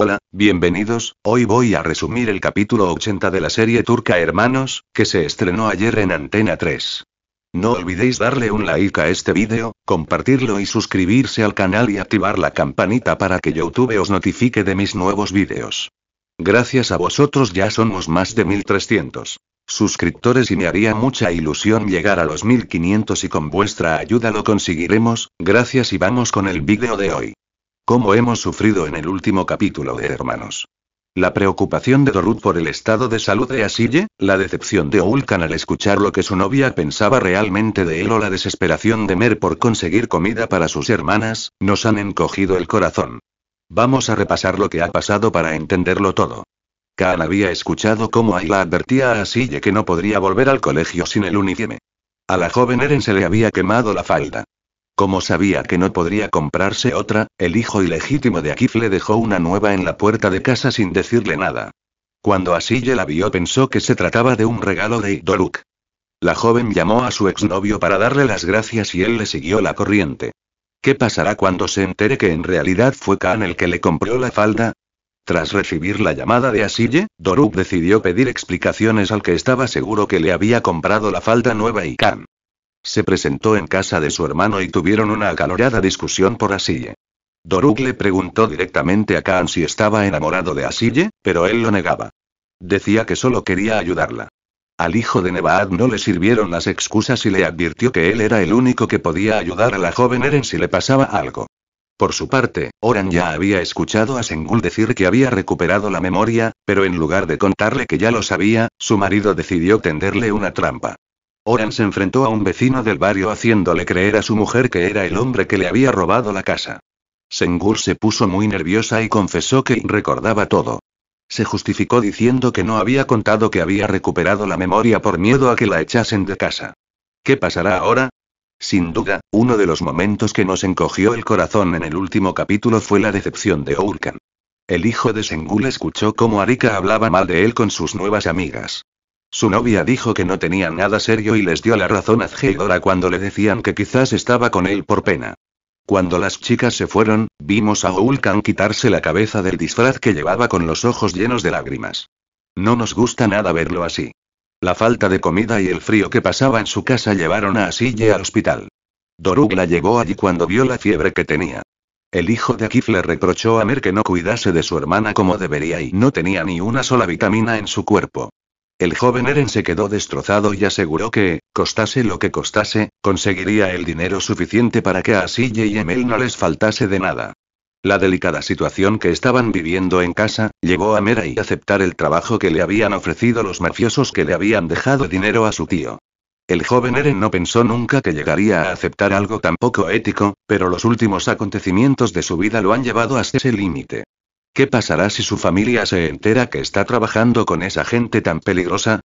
Hola, bienvenidos, hoy voy a resumir el capítulo 80 de la serie turca Hermanos, que se estrenó ayer en Antena 3. No olvidéis darle un like a este vídeo, compartirlo y suscribirse al canal y activar la campanita para que YouTube os notifique de mis nuevos vídeos. Gracias a vosotros ya somos más de 1300 suscriptores y me haría mucha ilusión llegar a los 1500 y con vuestra ayuda lo conseguiremos, gracias y vamos con el vídeo de hoy como hemos sufrido en el último capítulo de Hermanos. La preocupación de Dorut por el estado de salud de Asille, la decepción de Oulkan al escuchar lo que su novia pensaba realmente de él o la desesperación de Mer por conseguir comida para sus hermanas, nos han encogido el corazón. Vamos a repasar lo que ha pasado para entenderlo todo. Khan había escuchado cómo Ayla advertía a Asille que no podría volver al colegio sin el uniforme. A la joven Eren se le había quemado la falda. Como sabía que no podría comprarse otra, el hijo ilegítimo de Akif le dejó una nueva en la puerta de casa sin decirle nada. Cuando Asille la vio pensó que se trataba de un regalo de Doruk. La joven llamó a su exnovio para darle las gracias y él le siguió la corriente. ¿Qué pasará cuando se entere que en realidad fue Khan el que le compró la falda? Tras recibir la llamada de Asille, Doruk decidió pedir explicaciones al que estaba seguro que le había comprado la falda nueva y Khan se presentó en casa de su hermano y tuvieron una acalorada discusión por Asille. Doruk le preguntó directamente a Khan si estaba enamorado de Asille, pero él lo negaba. Decía que solo quería ayudarla. Al hijo de Nebaad no le sirvieron las excusas y le advirtió que él era el único que podía ayudar a la joven Eren si le pasaba algo. Por su parte, Oran ya había escuchado a Sengul decir que había recuperado la memoria, pero en lugar de contarle que ya lo sabía, su marido decidió tenderle una trampa. Oran se enfrentó a un vecino del barrio haciéndole creer a su mujer que era el hombre que le había robado la casa. Sengur se puso muy nerviosa y confesó que recordaba todo. Se justificó diciendo que no había contado que había recuperado la memoria por miedo a que la echasen de casa. ¿Qué pasará ahora? Sin duda, uno de los momentos que nos encogió el corazón en el último capítulo fue la decepción de Ourkan. El hijo de Sengur escuchó cómo Arika hablaba mal de él con sus nuevas amigas. Su novia dijo que no tenía nada serio y les dio la razón a Zheidora cuando le decían que quizás estaba con él por pena. Cuando las chicas se fueron, vimos a Oulkan quitarse la cabeza del disfraz que llevaba con los ojos llenos de lágrimas. No nos gusta nada verlo así. La falta de comida y el frío que pasaba en su casa llevaron a Asille al hospital. Doruk la llevó allí cuando vio la fiebre que tenía. El hijo de Akif le reprochó a Mer que no cuidase de su hermana como debería y no tenía ni una sola vitamina en su cuerpo. El joven Eren se quedó destrozado y aseguró que, costase lo que costase, conseguiría el dinero suficiente para que a Sille y Emel no les faltase de nada. La delicada situación que estaban viviendo en casa, llevó a Mera a aceptar el trabajo que le habían ofrecido los mafiosos que le habían dejado dinero a su tío. El joven Eren no pensó nunca que llegaría a aceptar algo tan poco ético, pero los últimos acontecimientos de su vida lo han llevado hasta ese límite. ¿Qué pasará si su familia se entera que está trabajando con esa gente tan peligrosa?